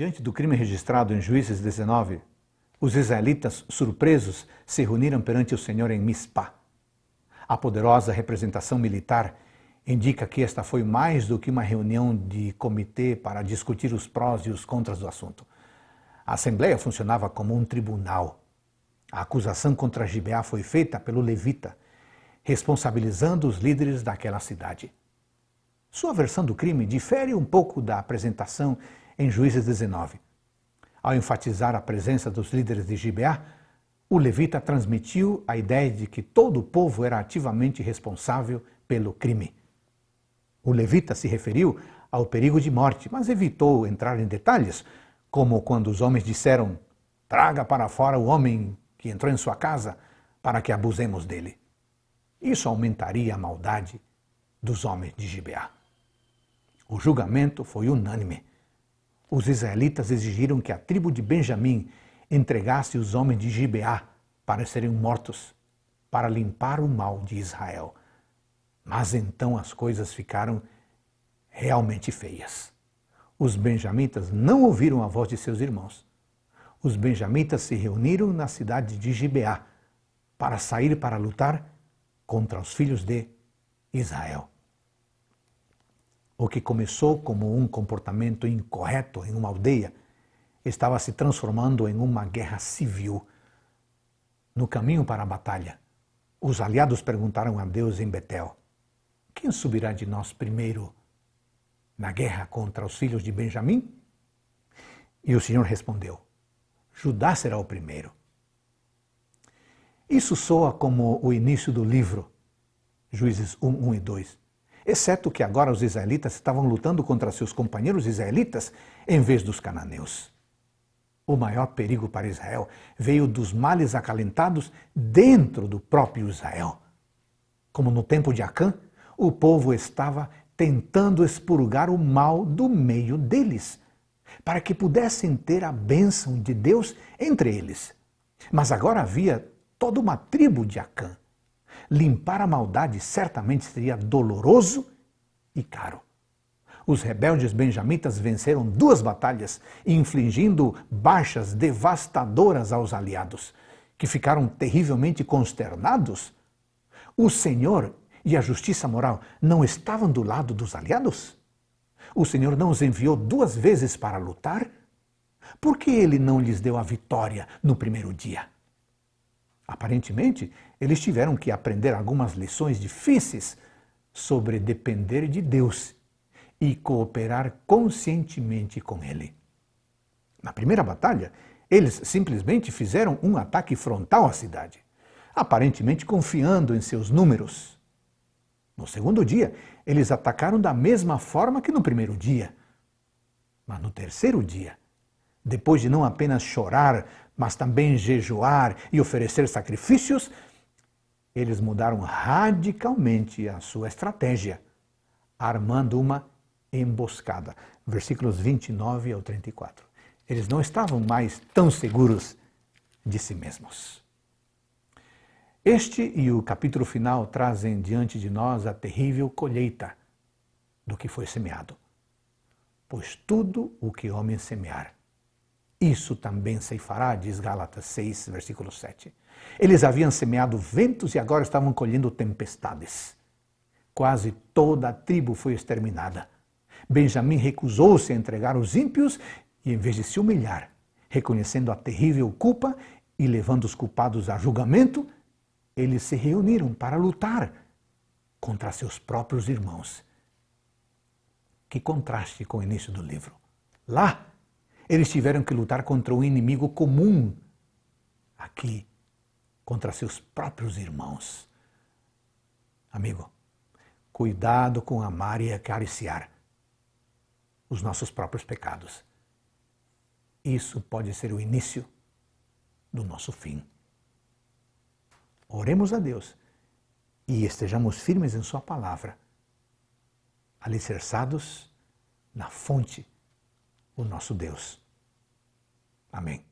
Diante do crime registrado em Juízes 19, os israelitas, surpresos, se reuniram perante o Senhor em Mispá. A poderosa representação militar indica que esta foi mais do que uma reunião de comitê para discutir os prós e os contras do assunto. A assembleia funcionava como um tribunal. A acusação contra Gibeá foi feita pelo levita, responsabilizando os líderes daquela cidade. Sua versão do crime difere um pouco da apresentação em Juízes 19. Ao enfatizar a presença dos líderes de Gibeá, o levita transmitiu a ideia de que todo o povo era ativamente responsável pelo crime. O levita se referiu ao perigo de morte, mas evitou entrar em detalhes, como quando os homens disseram: Traga para fora o homem que entrou em sua casa, para que abusemos dele. Isso aumentaria a maldade dos homens de Gibeá. O julgamento foi unânime. Os israelitas exigiram que a tribo de Benjamim entregasse os homens de Gibeá para serem mortos, para limpar o mal de Israel. Mas então as coisas ficaram realmente feias. Os benjamitas não ouviram a voz de seus irmãos. Os benjamitas se reuniram na cidade de Gibeá para sair para lutar contra os filhos de Israel. O que começou como um comportamento incorreto em uma aldeia estava se transformando em uma guerra civil. No caminho para a batalha, os aliados perguntaram a Deus em Betel: Quem subirá de nós primeiro na guerra contra os filhos de Benjamim? E o Senhor respondeu: Judá será o primeiro. Isso soa como o início do livro, Juízes 1, 1 e 2 Exceto que agora os israelitas estavam lutando contra seus companheiros israelitas em vez dos cananeus. O maior perigo para Israel veio dos males acalentados dentro do próprio Israel. Como no tempo de Acã, o povo estava tentando expurgar o mal do meio deles, para que pudessem ter a bênção de Deus entre eles. Mas agora havia toda uma tribo de Acã, limpar a maldade certamente seria doloroso e caro. Os rebeldes benjamitas venceram duas batalhas, infligindo baixas devastadoras aos aliados, que ficaram terrivelmente consternados. O Senhor e a justiça moral não estavam do lado dos aliados? O Senhor não os enviou duas vezes para lutar? Por que ele não lhes deu a vitória no primeiro dia? Aparentemente, eles tiveram que aprender algumas lições difíceis sobre depender de Deus e cooperar conscientemente com Ele. Na primeira batalha, eles simplesmente fizeram um ataque frontal à cidade, aparentemente confiando em seus números. No segundo dia, eles atacaram da mesma forma que no primeiro dia. Mas no terceiro dia, depois de não apenas chorar, mas também jejuar e oferecer sacrifícios, eles mudaram radicalmente a sua estratégia, armando uma emboscada. Versículos 29 ao 34. Eles não estavam mais tão seguros de si mesmos. Este e o capítulo final trazem diante de nós a terrível colheita do que foi semeado. Pois tudo o que homem semear, isso também ceifará, diz Gálatas 6, versículo 7. Eles haviam semeado ventos e agora estavam colhendo tempestades. Quase toda a tribo foi exterminada. Benjamim recusou-se a entregar os ímpios e, em vez de se humilhar, reconhecendo a terrível culpa e levando os culpados a julgamento, eles se reuniram para lutar contra seus próprios irmãos. Que contraste com o início do livro. Lá, eles tiveram que lutar contra um inimigo comum, aqui, contra seus próprios irmãos. Amigo, cuidado com amar e acariciar os nossos próprios pecados. Isso pode ser o início do nosso fim. Oremos a Deus e estejamos firmes em Sua palavra, alicerçados na fonte o nosso Deus. Amém.